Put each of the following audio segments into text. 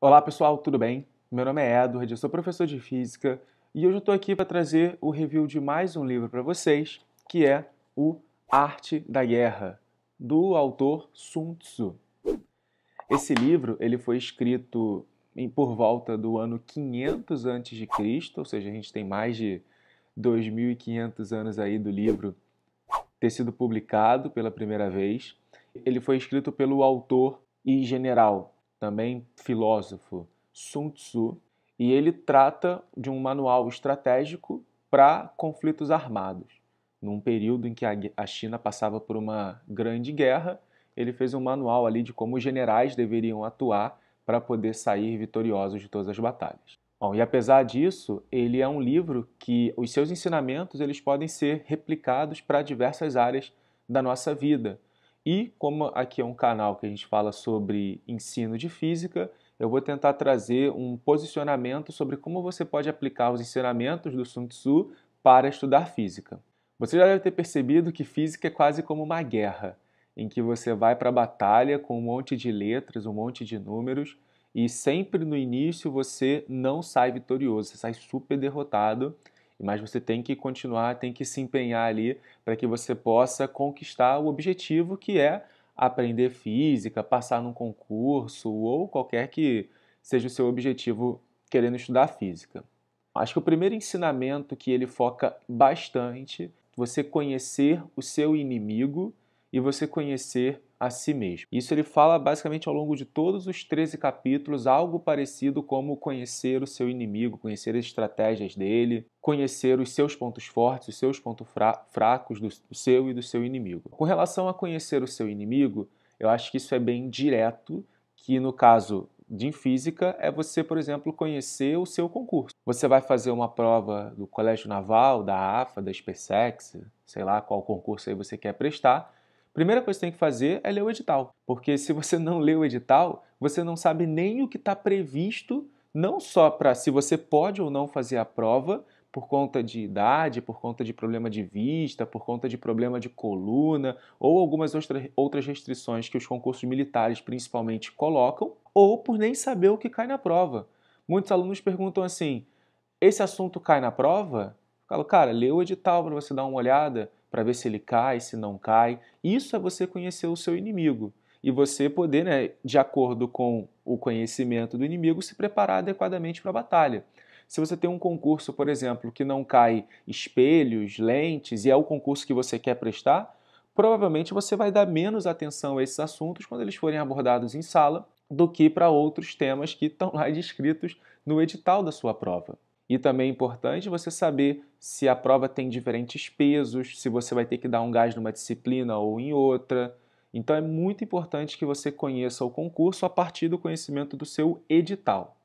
Olá pessoal, tudo bem? Meu nome é Edward, eu sou professor de Física e hoje eu estou aqui para trazer o review de mais um livro para vocês, que é o Arte da Guerra, do autor Sun Tzu. Esse livro ele foi escrito em, por volta do ano 500 a.C., ou seja, a gente tem mais de 2.500 anos aí do livro ter sido publicado pela primeira vez. Ele foi escrito pelo autor e general também filósofo Sun Tzu, e ele trata de um manual estratégico para conflitos armados. Num período em que a China passava por uma grande guerra, ele fez um manual ali de como os generais deveriam atuar para poder sair vitoriosos de todas as batalhas. Bom, e apesar disso, ele é um livro que os seus ensinamentos eles podem ser replicados para diversas áreas da nossa vida. E como aqui é um canal que a gente fala sobre ensino de física, eu vou tentar trazer um posicionamento sobre como você pode aplicar os ensinamentos do Sun Tzu para estudar física. Você já deve ter percebido que física é quase como uma guerra, em que você vai para a batalha com um monte de letras, um monte de números, e sempre no início você não sai vitorioso, você sai super derrotado mas você tem que continuar, tem que se empenhar ali para que você possa conquistar o objetivo que é aprender física, passar num concurso ou qualquer que seja o seu objetivo querendo estudar física. Acho que o primeiro ensinamento que ele foca bastante, você conhecer o seu inimigo e você conhecer a si mesmo. Isso ele fala basicamente ao longo de todos os 13 capítulos, algo parecido como conhecer o seu inimigo, conhecer as estratégias dele, conhecer os seus pontos fortes, os seus pontos fra fracos do seu e do seu inimigo. Com relação a conhecer o seu inimigo, eu acho que isso é bem direto, que no caso de física é você, por exemplo, conhecer o seu concurso. Você vai fazer uma prova do Colégio Naval, da AFA, da SpaceX, sei lá qual concurso aí você quer prestar, Primeira coisa que tem que fazer é ler o edital, porque se você não lê o edital, você não sabe nem o que está previsto, não só para se você pode ou não fazer a prova, por conta de idade, por conta de problema de vista, por conta de problema de coluna ou algumas outras restrições que os concursos militares principalmente colocam, ou por nem saber o que cai na prova. Muitos alunos perguntam assim: esse assunto cai na prova? Eu falo, cara, lê o edital para você dar uma olhada, para ver se ele cai, se não cai. Isso é você conhecer o seu inimigo e você poder, né, de acordo com o conhecimento do inimigo, se preparar adequadamente para a batalha. Se você tem um concurso, por exemplo, que não cai espelhos, lentes e é o concurso que você quer prestar, provavelmente você vai dar menos atenção a esses assuntos quando eles forem abordados em sala do que para outros temas que estão lá descritos no edital da sua prova. E também é importante você saber se a prova tem diferentes pesos, se você vai ter que dar um gás numa disciplina ou em outra. Então é muito importante que você conheça o concurso a partir do conhecimento do seu edital.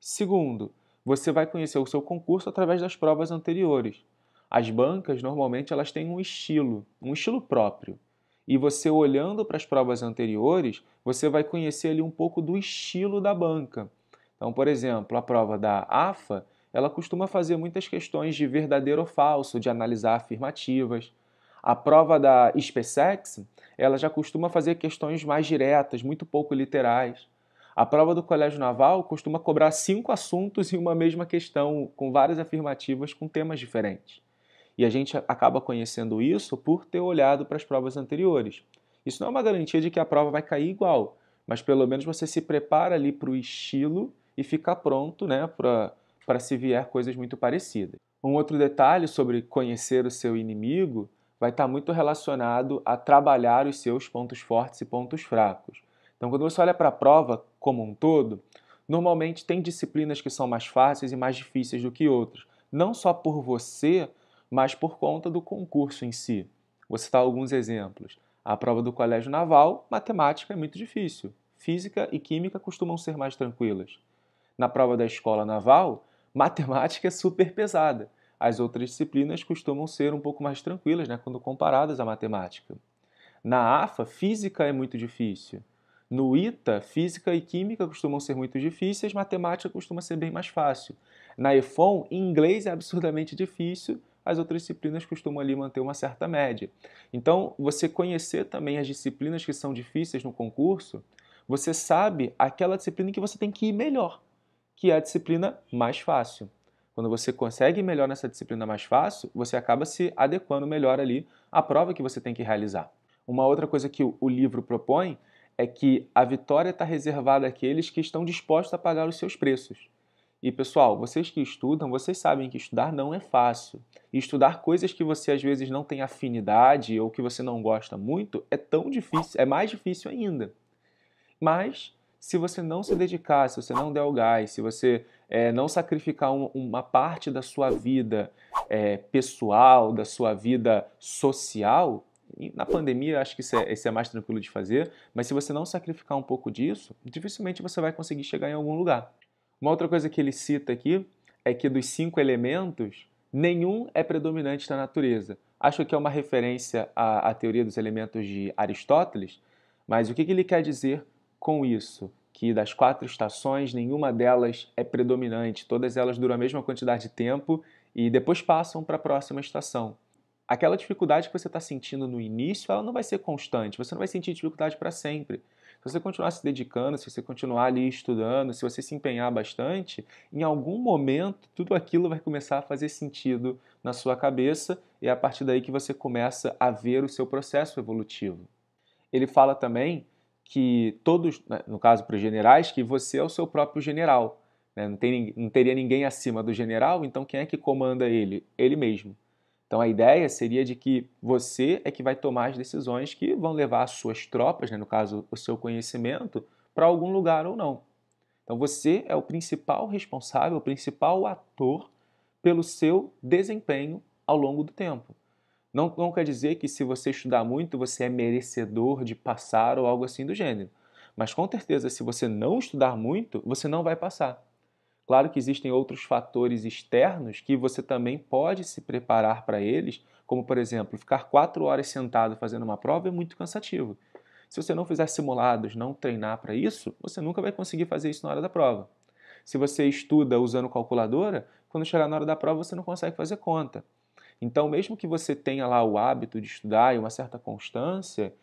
Segundo, você vai conhecer o seu concurso através das provas anteriores. As bancas normalmente elas têm um estilo, um estilo próprio. E você olhando para as provas anteriores, você vai conhecer ali um pouco do estilo da banca. Então, por exemplo, a prova da AFA, ela costuma fazer muitas questões de verdadeiro ou falso, de analisar afirmativas. A prova da SpaceX, ela já costuma fazer questões mais diretas, muito pouco literais. A prova do Colégio Naval costuma cobrar cinco assuntos em uma mesma questão, com várias afirmativas com temas diferentes. E a gente acaba conhecendo isso por ter olhado para as provas anteriores. Isso não é uma garantia de que a prova vai cair igual, mas pelo menos você se prepara ali para o estilo e fica pronto né, para para se vier coisas muito parecidas. Um outro detalhe sobre conhecer o seu inimigo vai estar muito relacionado a trabalhar os seus pontos fortes e pontos fracos. Então, quando você olha para a prova como um todo, normalmente tem disciplinas que são mais fáceis e mais difíceis do que outras, não só por você, mas por conta do concurso em si. Vou citar alguns exemplos. A prova do Colégio Naval, matemática é muito difícil. Física e química costumam ser mais tranquilas. Na prova da escola naval, matemática é super pesada. As outras disciplinas costumam ser um pouco mais tranquilas né, quando comparadas à matemática. Na AFA, física é muito difícil. No ITA, física e química costumam ser muito difíceis, matemática costuma ser bem mais fácil. Na EFON, inglês é absurdamente difícil, as outras disciplinas costumam ali manter uma certa média. Então, você conhecer também as disciplinas que são difíceis no concurso, você sabe aquela disciplina que você tem que ir melhor que é a disciplina mais fácil. Quando você consegue melhor nessa disciplina mais fácil, você acaba se adequando melhor ali à prova que você tem que realizar. Uma outra coisa que o livro propõe é que a vitória está reservada àqueles que estão dispostos a pagar os seus preços. E pessoal, vocês que estudam, vocês sabem que estudar não é fácil. E estudar coisas que você às vezes não tem afinidade ou que você não gosta muito é tão difícil, é mais difícil ainda. Mas se você não se dedicar, se você não der o gás, se você é, não sacrificar um, uma parte da sua vida é, pessoal, da sua vida social, na pandemia acho que isso é, isso é, mais tranquilo de fazer, mas se você não sacrificar um pouco disso, dificilmente você vai conseguir chegar em algum lugar. Uma outra coisa que ele cita aqui é que dos cinco elementos, nenhum é predominante na natureza. Acho que é uma referência à, à teoria dos elementos de Aristóteles, mas o que, que ele quer dizer com isso? Que das quatro estações, nenhuma delas é predominante, todas elas duram a mesma quantidade de tempo e depois passam para a próxima estação. Aquela dificuldade que você está sentindo no início, ela não vai ser constante, você não vai sentir dificuldade para sempre. Se você continuar se dedicando, se você continuar ali estudando, se você se empenhar bastante, em algum momento tudo aquilo vai começar a fazer sentido na sua cabeça e é a partir daí que você começa a ver o seu processo evolutivo. Ele fala também que todos, né, no caso para os generais, que você é o seu próprio general. Né? Não, tem, não teria ninguém acima do general, então quem é que comanda ele? Ele mesmo. Então a ideia seria de que você é que vai tomar as decisões que vão levar as suas tropas, né? no caso o seu conhecimento, para algum lugar ou não. Então você é o principal responsável, o principal ator pelo seu desempenho ao longo do tempo. Não, não quer dizer que se você estudar muito você é merecedor de passar ou algo assim do gênero. Mas com certeza, se você não estudar muito, você não vai passar. Claro que existem outros fatores externos que você também pode se preparar para eles, como por exemplo, ficar quatro horas sentado fazendo uma prova é muito cansativo. Se você não fizer simulados, não treinar para isso, você nunca vai conseguir fazer isso na hora da prova. Se você estuda usando calculadora, quando chegar na hora da prova você não consegue fazer conta. Então, mesmo que você tenha lá o hábito de estudar e uma certa constância,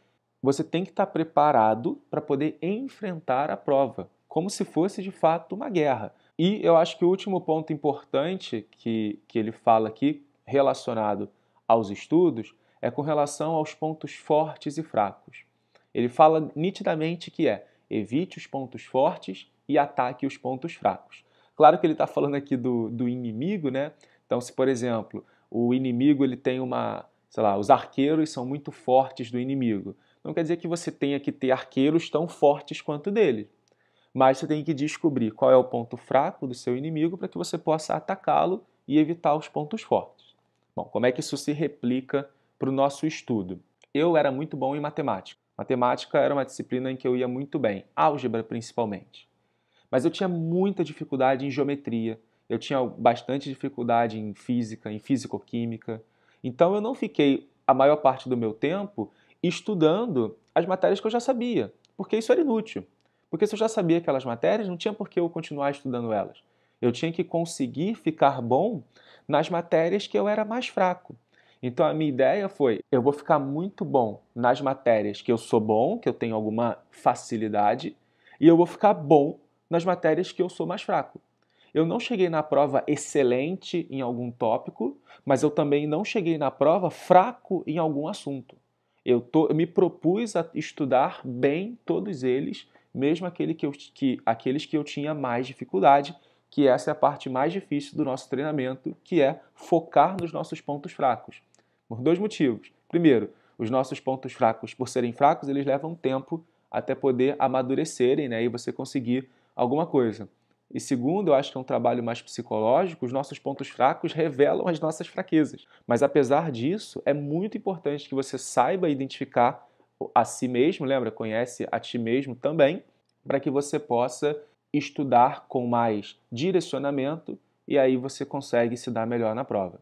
você tem que estar tá preparado para poder enfrentar a prova, como se fosse de fato uma guerra. E eu acho que o último ponto importante que, que ele fala aqui, relacionado aos estudos, é com relação aos pontos fortes e fracos. Ele fala nitidamente que é evite os pontos fortes e ataque os pontos fracos. Claro que ele está falando aqui do, do inimigo, né? Então, se por exemplo o inimigo ele tem uma, sei lá, os arqueiros são muito fortes do inimigo. Não quer dizer que você tenha que ter arqueiros tão fortes quanto dele, mas você tem que descobrir qual é o ponto fraco do seu inimigo para que você possa atacá-lo e evitar os pontos fortes. Bom, como é que isso se replica para o nosso estudo? Eu era muito bom em matemática. Matemática era uma disciplina em que eu ia muito bem, álgebra principalmente. Mas eu tinha muita dificuldade em geometria, eu tinha bastante dificuldade em física, em físico-química. Então eu não fiquei a maior parte do meu tempo estudando as matérias que eu já sabia, porque isso era inútil. Porque se eu já sabia aquelas matérias, não tinha por que eu continuar estudando elas. Eu tinha que conseguir ficar bom nas matérias que eu era mais fraco. Então a minha ideia foi: eu vou ficar muito bom nas matérias que eu sou bom, que eu tenho alguma facilidade, e eu vou ficar bom nas matérias que eu sou mais fraco. Eu não cheguei na prova excelente em algum tópico, mas eu também não cheguei na prova fraco em algum assunto. Eu, tô, eu me propus a estudar bem todos eles, mesmo aquele que eu, que, aqueles que eu tinha mais dificuldade, que essa é a parte mais difícil do nosso treinamento, que é focar nos nossos pontos fracos. Por dois motivos. Primeiro, os nossos pontos fracos, por serem fracos, eles levam tempo até poder amadurecerem né, e você conseguir alguma coisa. E segundo, eu acho que é um trabalho mais psicológico, os nossos pontos fracos revelam as nossas fraquezas. Mas apesar disso, é muito importante que você saiba identificar a si mesmo, lembra? Conhece a ti mesmo também, para que você possa estudar com mais direcionamento e aí você consegue se dar melhor na prova.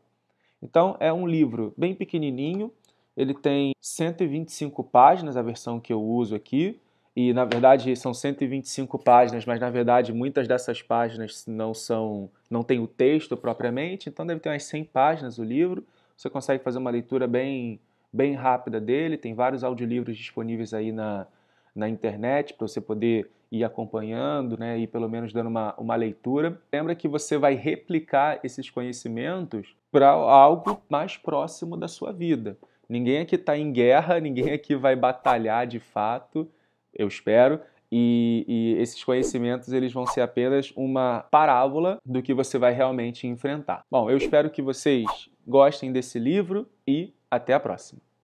Então, é um livro bem pequenininho, ele tem 125 páginas, a versão que eu uso aqui. E na verdade são 125 páginas, mas na verdade muitas dessas páginas não são, não tem o texto propriamente, então deve ter umas 100 páginas o livro. Você consegue fazer uma leitura bem, bem rápida dele. Tem vários audiolivros disponíveis aí na, na internet para você poder ir acompanhando, né, e pelo menos dando uma, uma leitura. Lembra que você vai replicar esses conhecimentos para algo mais próximo da sua vida. Ninguém aqui está em guerra, ninguém aqui vai batalhar de fato eu espero. E, e, esses conhecimentos eles vão ser apenas uma parábola do que você vai realmente enfrentar. Bom, eu espero que vocês gostem desse livro e até a próxima.